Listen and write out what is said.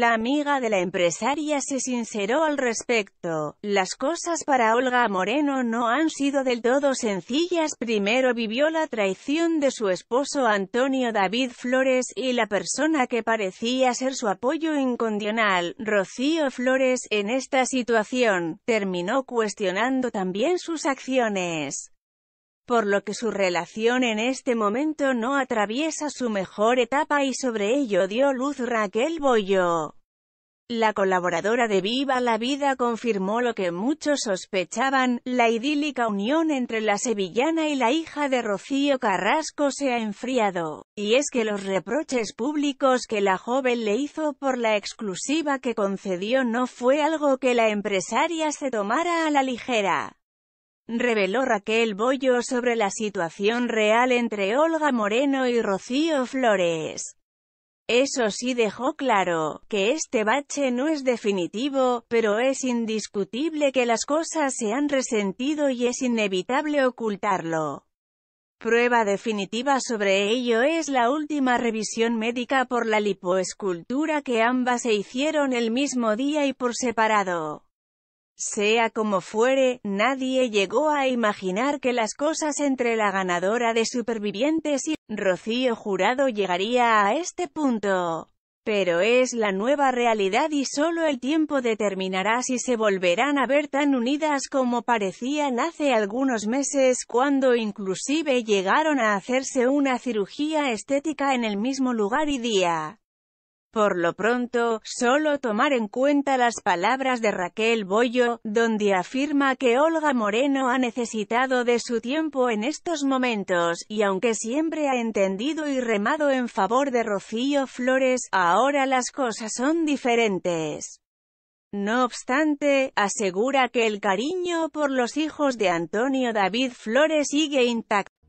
La amiga de la empresaria se sinceró al respecto. Las cosas para Olga Moreno no han sido del todo sencillas. Primero vivió la traición de su esposo Antonio David Flores y la persona que parecía ser su apoyo incondicional, Rocío Flores, en esta situación, terminó cuestionando también sus acciones por lo que su relación en este momento no atraviesa su mejor etapa y sobre ello dio luz Raquel Boyo. La colaboradora de Viva la Vida confirmó lo que muchos sospechaban, la idílica unión entre la sevillana y la hija de Rocío Carrasco se ha enfriado, y es que los reproches públicos que la joven le hizo por la exclusiva que concedió no fue algo que la empresaria se tomara a la ligera reveló Raquel Bollo sobre la situación real entre Olga Moreno y Rocío Flores. Eso sí dejó claro, que este bache no es definitivo, pero es indiscutible que las cosas se han resentido y es inevitable ocultarlo. Prueba definitiva sobre ello es la última revisión médica por la lipoescultura que ambas se hicieron el mismo día y por separado. Sea como fuere, nadie llegó a imaginar que las cosas entre la ganadora de Supervivientes y Rocío Jurado llegaría a este punto. Pero es la nueva realidad y solo el tiempo determinará si se volverán a ver tan unidas como parecían hace algunos meses cuando inclusive llegaron a hacerse una cirugía estética en el mismo lugar y día. Por lo pronto, solo tomar en cuenta las palabras de Raquel Bollo, donde afirma que Olga Moreno ha necesitado de su tiempo en estos momentos, y aunque siempre ha entendido y remado en favor de Rocío Flores, ahora las cosas son diferentes. No obstante, asegura que el cariño por los hijos de Antonio David Flores sigue intacto.